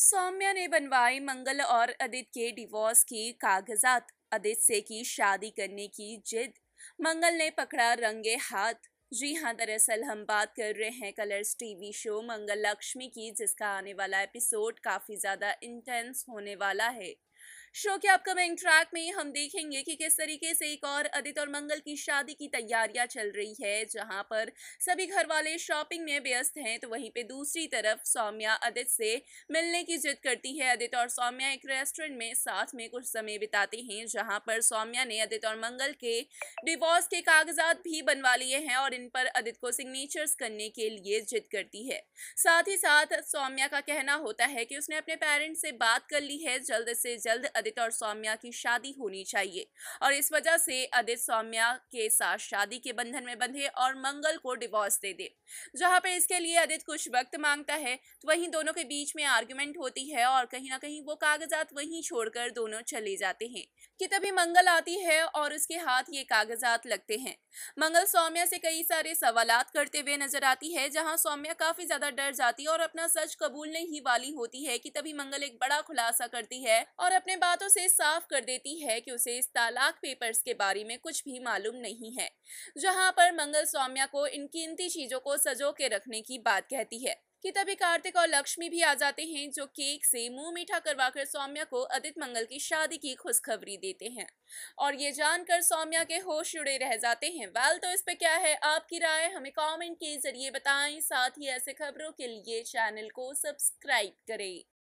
सौम्या ने बनवाई मंगल और अदित के डिवोर्स की कागजात अदित से की शादी करने की जिद मंगल ने पकड़ा रंगे हाथ जी हाँ दरअसल हम बात कर रहे हैं Colors TV show Mangal Lakshmi की जिसका आने वाला एपिसोड काफ़ी ज़्यादा इंटेंस होने वाला है शो के अपकमिंग ट्रैक में हम देखेंगे कि किस तरीके से एक और अदित और मंगल की शादी की तैयारियां चल रही है जहां पर सभी घर वाले शॉपिंग में व्यस्त हैं तो वहीं पे दूसरी तरफ सौम्या अदित से मिलने की जिद करती है अदित और सौम्या एक रेस्टोरेंट में साथ में कुछ समय बिताते हैं जहाँ पर सौम्या ने अदित और मंगल के डिवॉर्स के कागजात भी बनवा लिए हैं और इन पर अदित को सिग्नेचर्स करने के लिए जिद करती है साथ ही साथ सौम्या का कहना होता है कि उसने अपने पेरेंट्स से बात कर ली है जल्द से जल्द अदित और सौम्या की शादी होनी चाहिए और इस वजह से अदित सौम्या के साथ शादी के बंधन में बंधे और मंगल को डिवोर्स दे दे जहाँ पर इसके लिए अदित कुछ वक्त मांगता है तो वहीं दोनों के बीच में आर्ग्यूमेंट होती है और कहीं ना कहीं वो कागजात वहीं छोड़कर दोनों चले जाते हैं कि तभी मंगल आती है और उसके हाथ ये कागजात लगते हैं मंगल सौम्या से कई सारे सवाल करते हुए नजर आती है जहां सौम्या काफी ज्यादा डर जाती है और अपना सच कबूलने ही वाली होती है कि तभी मंगल एक बड़ा खुलासा करती है और अपने बातों से साफ कर देती है कि उसे इस तालाक पेपर्स के बारे में कुछ भी मालूम नहीं है जहाँ पर मंगल सौम्या को इन कीमती चीजों को सजो के रखने की बात कहती है कि तभी कार्तिक और लक्ष्मी भी आ जाते हैं जो केक से मुंह मीठा करवाकर सौम्या को अदित मंगल की शादी की खुशखबरी देते हैं और ये जानकर सौम्या के होश उड़े रह जाते हैं वेल तो इस पे क्या है आपकी राय हमें कमेंट के जरिए बताएं साथ ही ऐसे खबरों के लिए चैनल को सब्सक्राइब करें